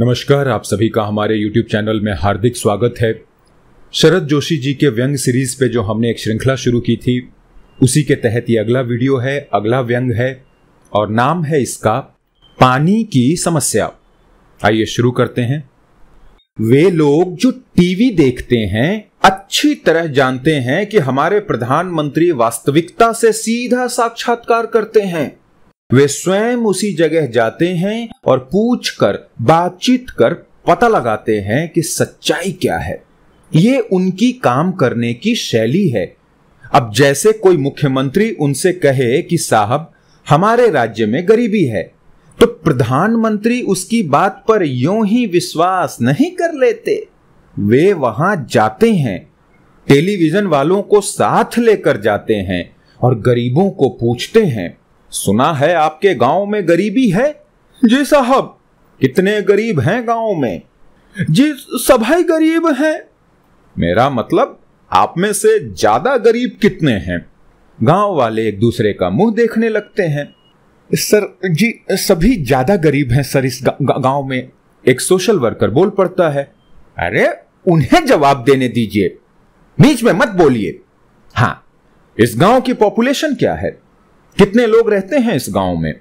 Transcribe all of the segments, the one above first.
नमस्कार आप सभी का हमारे YouTube चैनल में हार्दिक स्वागत है शरद जोशी जी के व्यंग सीरीज पे जो हमने एक श्रृंखला शुरू की थी उसी के तहत ये अगला वीडियो है अगला व्यंग है और नाम है इसका पानी की समस्या आइए शुरू करते हैं वे लोग जो टीवी देखते हैं अच्छी तरह जानते हैं कि हमारे प्रधानमंत्री वास्तविकता से सीधा साक्षात्कार करते हैं वे स्वयं उसी जगह जाते हैं और पूछकर बातचीत कर पता लगाते हैं कि सच्चाई क्या है ये उनकी काम करने की शैली है अब जैसे कोई मुख्यमंत्री उनसे कहे कि साहब हमारे राज्य में गरीबी है तो प्रधानमंत्री उसकी बात पर यू ही विश्वास नहीं कर लेते वे वहां जाते हैं टेलीविजन वालों को साथ लेकर जाते हैं और गरीबों को पूछते हैं सुना है आपके गांव में गरीबी है जी साहब कितने गरीब हैं गांव में जी सभी गरीब हैं मेरा मतलब आप में से ज्यादा गरीब कितने हैं गांव वाले एक दूसरे का मुंह देखने लगते हैं सर जी सभी ज्यादा गरीब हैं सर इस गा, गांव में एक सोशल वर्कर बोल पड़ता है अरे उन्हें जवाब देने दीजिए बीच में मत बोलिए हाँ इस गांव की पॉपुलेशन क्या है कितने लोग रहते हैं इस गांव में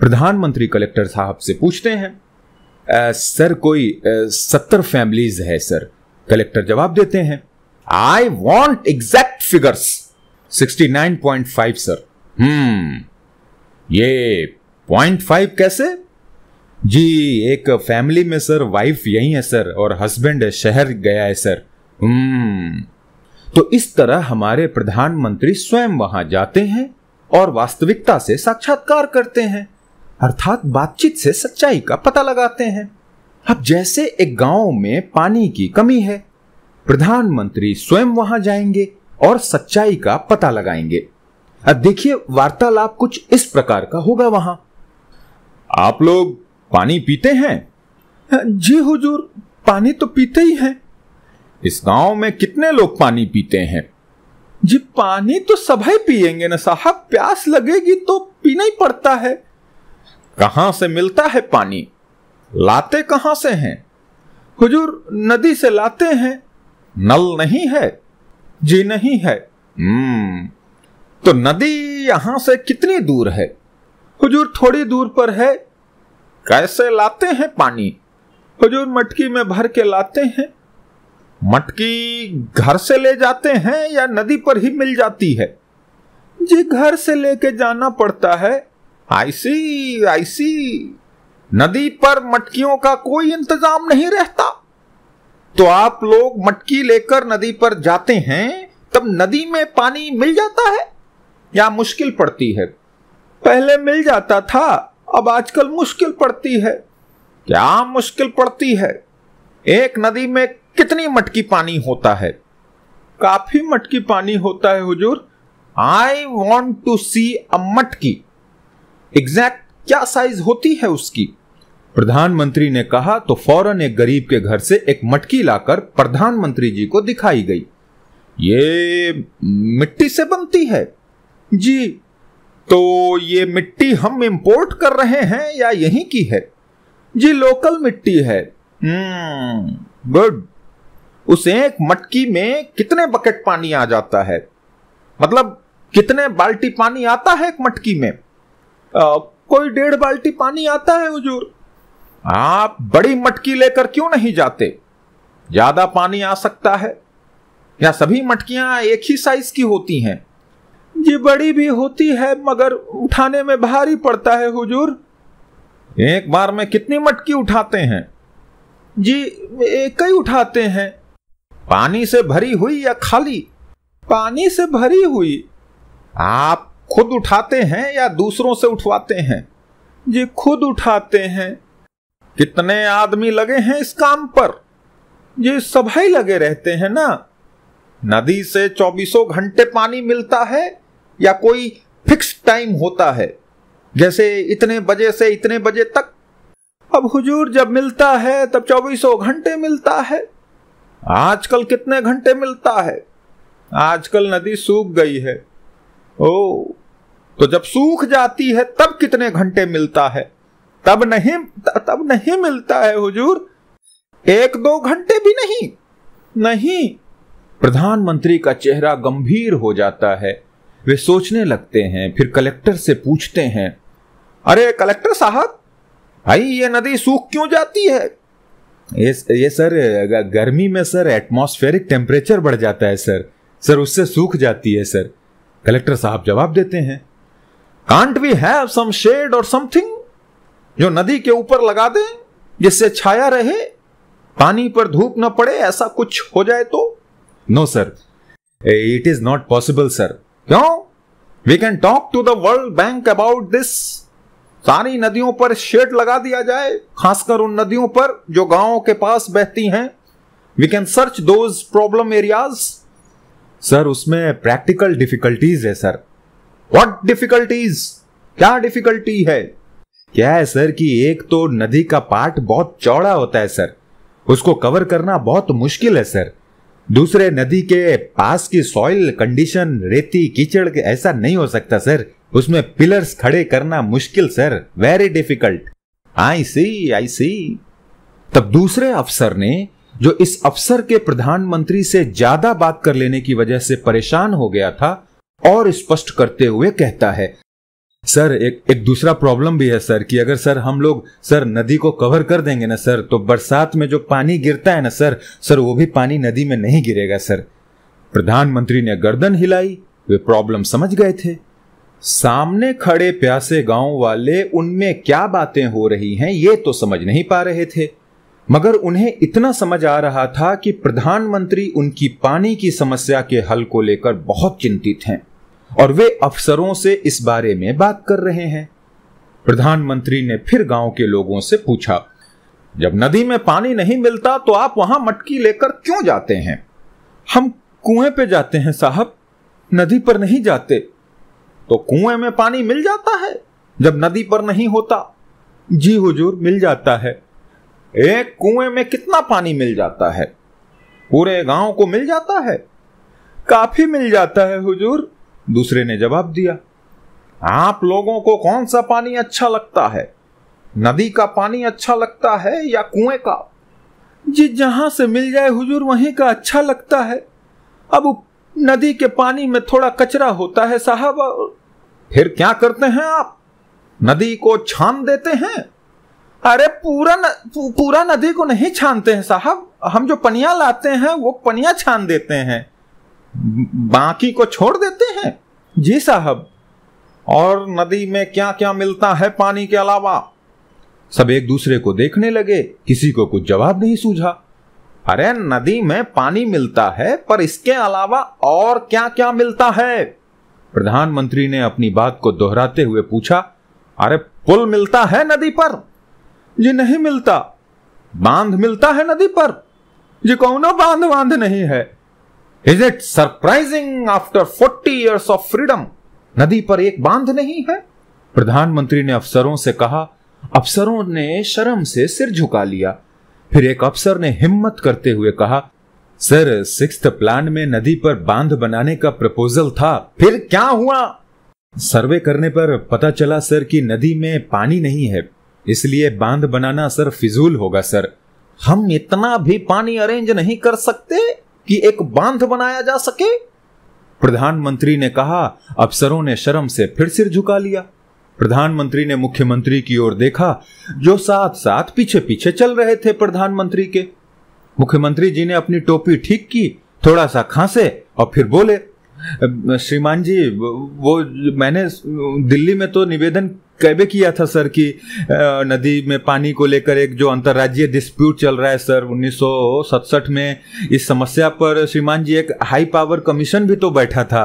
प्रधानमंत्री कलेक्टर साहब से पूछते हैं आ, सर कोई सत्तर फैमिलीज है सर कलेक्टर जवाब देते हैं I want exact figures 69.5 sir hmm ये पॉइंट फाइव कैसे जी एक फैमिली में सर वाइफ यही है सर और हस्बैंड शहर गया है सर हम्म तो इस तरह हमारे प्रधानमंत्री स्वयं वहां जाते हैं और वास्तविकता से साक्षात्कार करते हैं अर्थात बातचीत से सच्चाई का पता लगाते हैं अब जैसे एक गांव में पानी की कमी है प्रधानमंत्री स्वयं वहां जाएंगे और सच्चाई का पता लगाएंगे अब देखिए वार्तालाप कुछ इस प्रकार का होगा वहां आप लोग पानी पीते हैं जी हुजूर पानी तो पीते ही हैं इस गांव में कितने लोग पानी पीते हैं जी पानी तो सभी पियेंगे ना साहब प्यास लगेगी तो पीना ही पड़ता है कहां से मिलता है पानी लाते कहां से हैं हुजूर नदी से लाते हैं नल नहीं है जी नहीं है हम्म तो नदी यहां से कितनी दूर है हुजूर थोड़ी दूर पर है कैसे लाते हैं पानी हुजूर मटकी में भर के लाते हैं मटकी घर से ले जाते हैं या नदी पर ही मिल जाती है जी घर से लेके जाना पड़ता है आईसी आईसी नदी पर मटकियों का कोई इंतजाम नहीं रहता तो आप लोग मटकी लेकर नदी पर जाते हैं तब नदी में पानी मिल जाता है या मुश्किल पड़ती है पहले मिल जाता था अब आजकल मुश्किल पड़ती है क्या मुश्किल पड़ती है एक नदी में कितनी मटकी पानी होता है काफी मटकी पानी होता है हुजूर आई वॉन्ट टू सी अ मटकी एग्जैक्ट क्या साइज होती है उसकी प्रधानमंत्री ने कहा तो फौरन एक गरीब के घर से एक मटकी लाकर प्रधानमंत्री जी को दिखाई गई ये मिट्टी से बनती है जी तो ये मिट्टी हम इंपोर्ट कर रहे हैं या यहीं की है जी लोकल मिट्टी है गुड hmm, उस एक मटकी में कितने बकेट पानी आ जाता है मतलब कितने बाल्टी पानी आता है एक मटकी में आ, कोई डेढ़ बाल्टी पानी आता है हुजूर आप बड़ी मटकी लेकर क्यों नहीं जाते ज्यादा पानी आ सकता है या सभी मटकियां एक ही साइज की होती हैं जी बड़ी भी होती है मगर उठाने में भारी पड़ता है हुजूर एक बार में कितनी मटकी उठाते हैं जी कई उठाते हैं पानी से भरी हुई या खाली पानी से भरी हुई आप खुद उठाते हैं या दूसरों से उठवाते हैं जी खुद उठाते हैं कितने आदमी लगे हैं इस काम पर ये सभी लगे रहते हैं ना नदी से चौबीसों घंटे पानी मिलता है या कोई फिक्स टाइम होता है जैसे इतने बजे से इतने बजे तक अब हुजूर जब मिलता है तब चौबीसों घंटे मिलता है आजकल कितने घंटे मिलता है आजकल नदी सूख गई है ओ तो जब सूख जाती है तब कितने घंटे मिलता है तब नहीं तब नहीं मिलता है हुजूर एक दो घंटे भी नहीं नहीं प्रधानमंत्री का चेहरा गंभीर हो जाता है वे सोचने लगते हैं फिर कलेक्टर से पूछते हैं अरे कलेक्टर साहब भाई ये नदी सूख क्यों जाती है ये ये सर गर्मी में सर एटमॉस्फेरिक टेम्परेचर बढ़ जाता है सर सर उससे सूख जाती है सर कलेक्टर साहब जवाब देते हैं can't we have some shade और समथिंग जो नदी के ऊपर लगा दें जिससे छाया रहे पानी पर धूप न पड़े ऐसा कुछ हो जाए तो no sir it is not possible sir क्यों we can talk to the world bank about this सारी नदियों पर शेड लगा दिया जाए खासकर उन नदियों पर जो गांवों के पास बहती हैं we can search those problem areas sir उसमें प्रैक्टिकल डिफिकल्टीज है सर व्हाट डिफिकल्टीज क्या डिफिकल्टी है क्या है सर कि एक तो नदी का पार्ट बहुत चौड़ा होता है सर उसको कवर करना बहुत मुश्किल है सर दूसरे नदी के पास की सॉइल कंडीशन रेती कीचड़ ऐसा नहीं हो सकता सर उसमें पिलर्स खड़े करना मुश्किल sir very difficult I see I see तब दूसरे अफसर ने जो इस अफसर के प्रधानमंत्री से ज्यादा बात कर लेने की वजह से परेशान हो गया था और स्पष्ट करते हुए कहता है सर एक एक दूसरा प्रॉब्लम भी है सर कि अगर सर हम लोग सर नदी को कवर कर देंगे ना सर तो बरसात में जो पानी गिरता है ना सर सर वो भी पानी नदी में नहीं गिरेगा सर प्रधानमंत्री ने गर्दन हिलाई वे प्रॉब्लम समझ गए थे सामने खड़े प्यासे गांव वाले उनमें क्या बातें हो रही हैं ये तो समझ नहीं पा रहे थे मगर उन्हें इतना समझ आ रहा था कि प्रधानमंत्री उनकी पानी की समस्या के हल को लेकर बहुत चिंतित हैं और वे अफसरों से इस बारे में बात कर रहे हैं प्रधानमंत्री ने फिर गांव के लोगों से पूछा जब नदी में पानी नहीं मिलता तो आप वहां मटकी लेकर क्यों जाते हैं हम कुएं पे जाते हैं साहब नदी पर नहीं जाते तो कुएं में पानी मिल जाता है जब नदी पर नहीं होता जी हुजूर मिल जाता है एक कुएं में कितना पानी मिल जाता है पूरे गांव को मिल जाता है काफी मिल जाता है हुजूर दूसरे ने जवाब दिया आप लोगों को कौन सा पानी अच्छा लगता है नदी का पानी अच्छा लगता है या कुएं का जी जहां से मिल जाए हुजूर वहीं का अच्छा लगता है अब नदी के पानी में थोड़ा कचरा होता है साहब फिर क्या करते हैं आप नदी को छान देते हैं अरे पूरा न, पूरा नदी को नहीं छानते हैं साहब हम जो पनिया लाते हैं वो पनिया छान देते हैं बाकी को छोड़ देते हैं जी साहब और नदी में क्या क्या मिलता है पानी के अलावा सब एक दूसरे को देखने लगे किसी को कुछ जवाब नहीं सूझा अरे नदी में पानी मिलता है पर इसके अलावा और क्या क्या मिलता है प्रधानमंत्री ने अपनी बात को दोहराते हुए पूछा अरे पुल मिलता है नदी पर जी नहीं मिलता बांध मिलता है नदी पर जी कौन बांध बांध नहीं है is it surprising after forty years of freedom नदी पर एक बांध नहीं है प्रधानमंत्री ने अफसरों से कहा अफसरों ने शर्म से सिर झुका लिया फिर एक अफसर ने हिम्मत करते हुए कहा सर सिक्स प्लान में नदी पर बांध बनाने का प्रपोजल था फिर क्या हुआ सर्वे करने पर पता चला सर कि नदी में पानी नहीं है इसलिए बांध बनाना सर फिजूल होगा सर हम इतना भी पानी अरेंज नहीं कर सकते कि एक बांध बनाया जा सके प्रधानमंत्री ने कहा अफसरों ने शर्म से फिर सिर झुका लिया प्रधानमंत्री ने मुख्यमंत्री की ओर देखा जो साथ साथ पीछे पीछे चल रहे थे प्रधानमंत्री के मुख्यमंत्री जी ने अपनी टोपी ठीक की थोड़ा सा खांसे और फिर बोले श्रीमान जी वो मैंने दिल्ली में तो निवेदन कैबे किया था सर कि नदी में पानी को लेकर एक जो अंतर्राज्यीय डिस्प्यूट चल रहा है सर 1967 में इस समस्या पर श्रीमान जी एक हाई पावर कमीशन भी तो बैठा था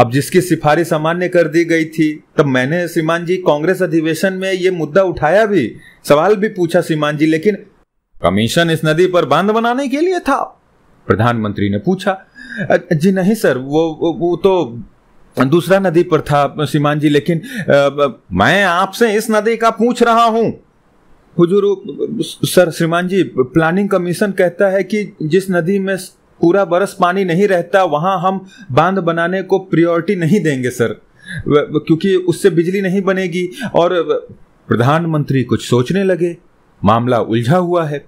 अब जिसकी सिफारिश अमान्य कर दी गई थी तब मैंने श्रीमान जी कांग्रेस अधिवेशन में ये मुद्दा उठाया भी सवाल भी पूछा सीमान जी लेकिन कमीशन इस नदी पर बांध बनाने के लिए था प्रधानमंत्री ने पूछा जी नहीं सर वो वो, तो दूसरा नदी पर था सीमान जी लेकिन आ, मैं आपसे इस नदी का पूछ रहा हूं हुजूर सर श्रीमान जी प्लानिंग कमीशन कहता है कि जिस नदी में पूरा बरस पानी नहीं रहता वहां हम बांध बनाने को प्रियोरिटी नहीं देंगे सर क्योंकि उससे बिजली नहीं बनेगी और प्रधानमंत्री कुछ सोचने लगे मामला उलझा हुआ है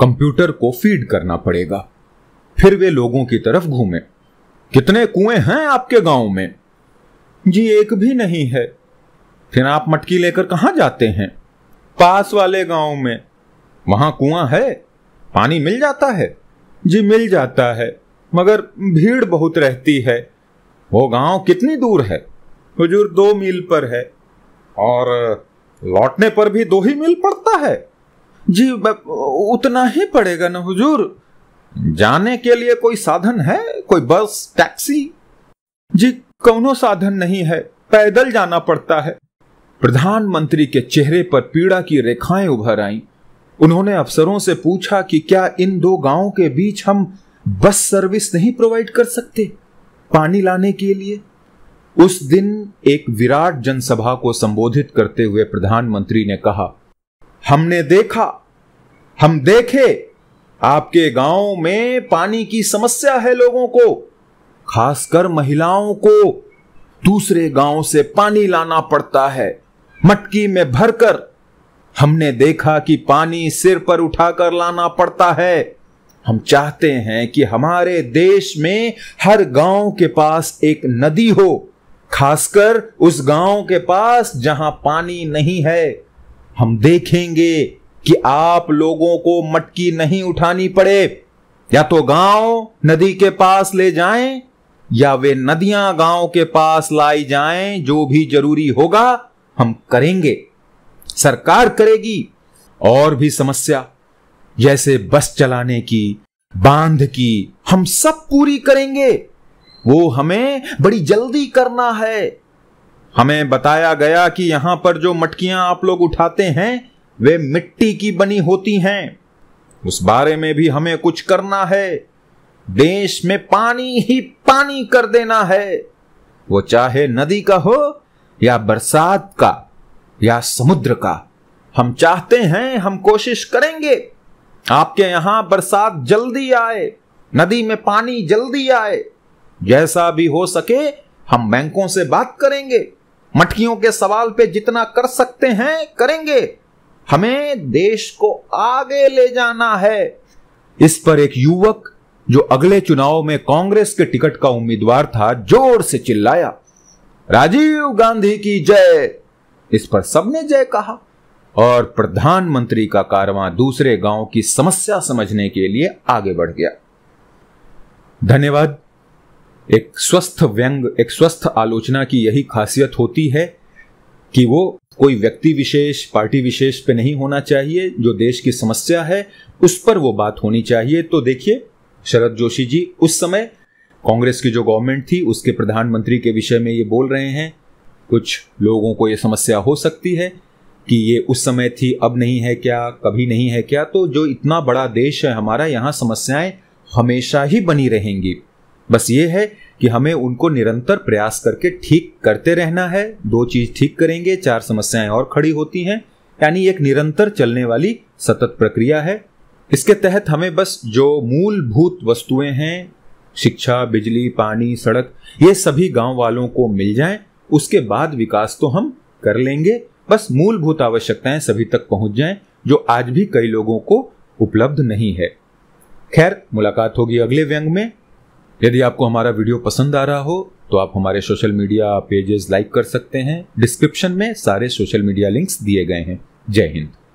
कंप्यूटर को फीड करना पड़ेगा फिर वे लोगों की तरफ घूमे कितने कुएं हैं आपके गांव में जी एक भी नहीं है फिर आप मटकी लेकर कहां जाते हैं पास वाले गांव में वहां कुआं है पानी मिल जाता है जी मिल जाता है मगर भीड़ बहुत रहती है वो गांव कितनी दूर है हुजूर दो मील पर है और लौटने पर भी दो ही मील पड़ता है जी उतना ही पड़ेगा ना हुजूर जाने के लिए कोई साधन है कोई बस टैक्सी जी कौनो साधन नहीं है पैदल जाना पड़ता है प्रधानमंत्री के चेहरे पर पीड़ा की रेखाएं उभर आईं उन्होंने अफसरों से पूछा कि क्या इन दो गांवों के बीच हम बस सर्विस नहीं प्रोवाइड कर सकते पानी लाने के लिए उस दिन एक विराट जनसभा को संबोधित करते हुए प्रधानमंत्री ने कहा हमने देखा हम देखे आपके गांव में पानी की समस्या है लोगों को खासकर महिलाओं को दूसरे गांव से पानी लाना पड़ता है मटकी में भरकर हमने देखा कि पानी सिर पर उठाकर लाना पड़ता है हम चाहते हैं कि हमारे देश में हर गांव के पास एक नदी हो खासकर उस गांव के पास जहां पानी नहीं है हम देखेंगे कि आप लोगों को मटकी नहीं उठानी पड़े या तो गांव नदी के पास ले जाएं या वे नदियां गांव के पास लाई जाएं जो भी जरूरी होगा हम करेंगे सरकार करेगी और भी समस्या जैसे बस चलाने की बांध की हम सब पूरी करेंगे वो हमें बड़ी जल्दी करना है हमें बताया गया कि यहां पर जो मटकियां आप लोग उठाते हैं वे मिट्टी की बनी होती हैं उस बारे में भी हमें कुछ करना है देश में पानी ही पानी कर देना है वो चाहे नदी का हो या बरसात का या समुद्र का हम चाहते हैं हम कोशिश करेंगे आपके यहां बरसात जल्दी आए नदी में पानी जल्दी आए जैसा भी हो सके हम बैंकों से बात करेंगे मटकियों के सवाल पे जितना कर सकते हैं करेंगे हमें देश को आगे ले जाना है इस पर एक युवक जो अगले चुनाव में कांग्रेस के टिकट का उम्मीदवार था जोर से चिल्लाया राजीव गांधी की जय इस पर सबने जय कहा और प्रधानमंत्री का कारवां दूसरे गांव की समस्या समझने के लिए आगे बढ़ गया धन्यवाद एक स्वस्थ व्यंग एक स्वस्थ आलोचना की यही खासियत होती है कि वो कोई व्यक्ति विशेष पार्टी विशेष पे नहीं होना चाहिए जो देश की समस्या है उस पर वो बात होनी चाहिए तो देखिए शरद जोशी जी उस समय कांग्रेस की जो गवर्नमेंट थी उसके प्रधानमंत्री के विषय में ये बोल रहे हैं कुछ लोगों को ये समस्या हो सकती है कि ये उस समय थी अब नहीं है क्या कभी नहीं है क्या तो जो इतना बड़ा देश है हमारा यहाँ समस्याएं हमेशा ही बनी रहेंगी बस ये है कि हमें उनको निरंतर प्रयास करके ठीक करते रहना है दो चीज ठीक करेंगे चार समस्याएं और खड़ी होती हैं यानी एक निरंतर चलने वाली सतत प्रक्रिया है इसके तहत हमें बस जो मूलभूत वस्तुएं हैं शिक्षा बिजली पानी सड़क ये सभी गांव वालों को मिल जाएं उसके बाद विकास तो हम कर लेंगे बस मूलभूत आवश्यकताएं सभी तक पहुंच जाएं जो आज भी कई लोगों को उपलब्ध नहीं है खैर मुलाकात होगी अगले व्यंग में यदि आपको हमारा वीडियो पसंद आ रहा हो तो आप हमारे सोशल मीडिया पेजेस लाइक कर सकते हैं डिस्क्रिप्शन में सारे सोशल मीडिया लिंक्स दिए गए हैं जय हिंद